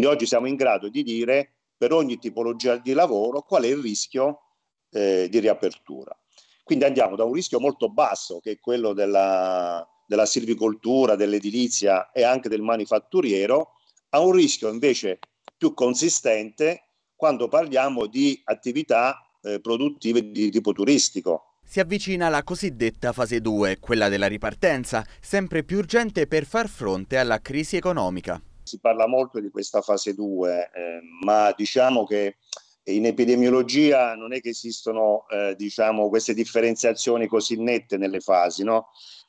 Quindi oggi siamo in grado di dire per ogni tipologia di lavoro qual è il rischio eh, di riapertura. Quindi andiamo da un rischio molto basso, che è quello della, della silvicoltura, dell'edilizia e anche del manifatturiero, a un rischio invece più consistente quando parliamo di attività eh, produttive di tipo turistico. Si avvicina la cosiddetta fase 2, quella della ripartenza, sempre più urgente per far fronte alla crisi economica si parla molto di questa fase 2, eh, ma diciamo che in epidemiologia non è che esistono eh, diciamo, queste differenziazioni così nette nelle fasi, no?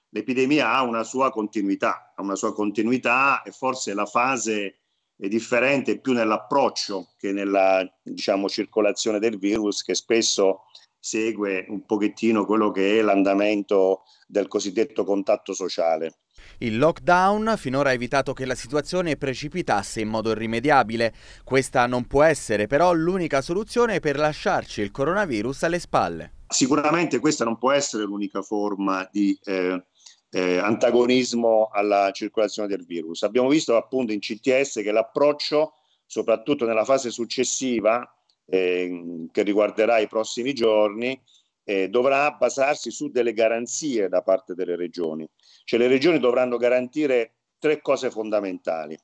L'epidemia ha una sua continuità, ha una sua continuità e forse la fase è differente più nell'approccio che nella diciamo, circolazione del virus che spesso segue un pochettino quello che è l'andamento del cosiddetto contatto sociale. Il lockdown finora ha evitato che la situazione precipitasse in modo irrimediabile. Questa non può essere però l'unica soluzione per lasciarci il coronavirus alle spalle. Sicuramente questa non può essere l'unica forma di eh, eh, antagonismo alla circolazione del virus. Abbiamo visto appunto in CTS che l'approccio, soprattutto nella fase successiva, eh, che riguarderà i prossimi giorni eh, dovrà basarsi su delle garanzie da parte delle regioni. Cioè le regioni dovranno garantire tre cose fondamentali.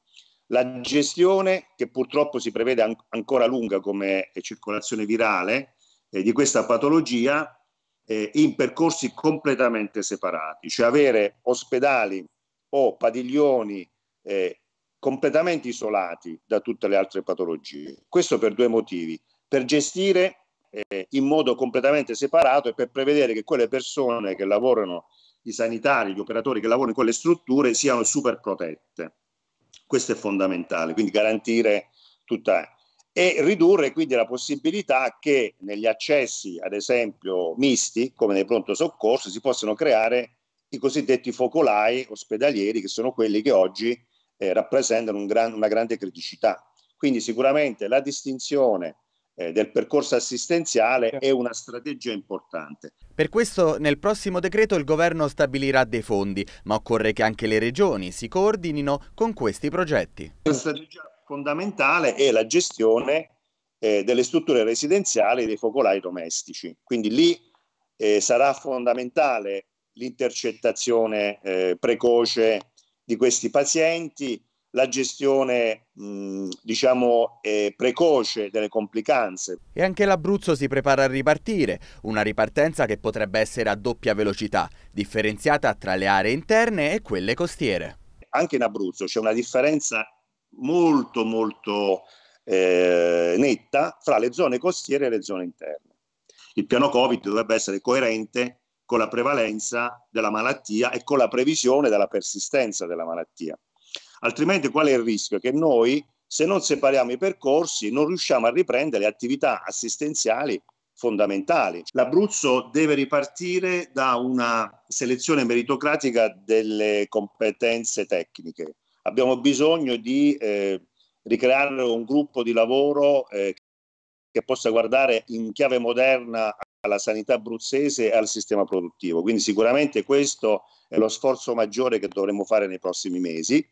La gestione, che purtroppo si prevede an- ancora lunga come eh, circolazione virale, eh, di questa patologia eh, in percorsi completamente separati, cioè avere ospedali o padiglioni eh, completamente isolati da tutte le altre patologie. Questo per due motivi, per gestire eh, in modo completamente separato e per prevedere che quelle persone che lavorano, i sanitari, gli operatori che lavorano in quelle strutture siano super protette. Questo è fondamentale, quindi garantire tutta e ridurre quindi la possibilità che negli accessi, ad esempio misti, come nei pronto soccorso, si possano creare i cosiddetti focolai ospedalieri, che sono quelli che oggi eh, rappresentano un gran, una grande criticità. Quindi sicuramente la distinzione eh, del percorso assistenziale certo. è una strategia importante. Per questo nel prossimo decreto il governo stabilirà dei fondi, ma occorre che anche le regioni si coordinino con questi progetti. La strategia fondamentale è la gestione eh, delle strutture residenziali e dei focolai domestici. Quindi lì eh, sarà fondamentale l'intercettazione eh, precoce di questi pazienti, la gestione diciamo eh, precoce delle complicanze. E anche l'Abruzzo si prepara a ripartire, una ripartenza che potrebbe essere a doppia velocità, differenziata tra le aree interne e quelle costiere. Anche in Abruzzo c'è una differenza molto molto eh, netta fra le zone costiere e le zone interne. Il piano Covid dovrebbe essere coerente con la prevalenza della malattia e con la previsione della persistenza della malattia. Altrimenti qual è il rischio? Che noi, se non separiamo i percorsi, non riusciamo a riprendere le attività assistenziali fondamentali. L'Abruzzo deve ripartire da una selezione meritocratica delle competenze tecniche. Abbiamo bisogno di eh, ricreare un gruppo di lavoro eh, che possa guardare in chiave moderna alla sanità abruzzese e al sistema produttivo. Quindi sicuramente questo è lo sforzo maggiore che dovremo fare nei prossimi mesi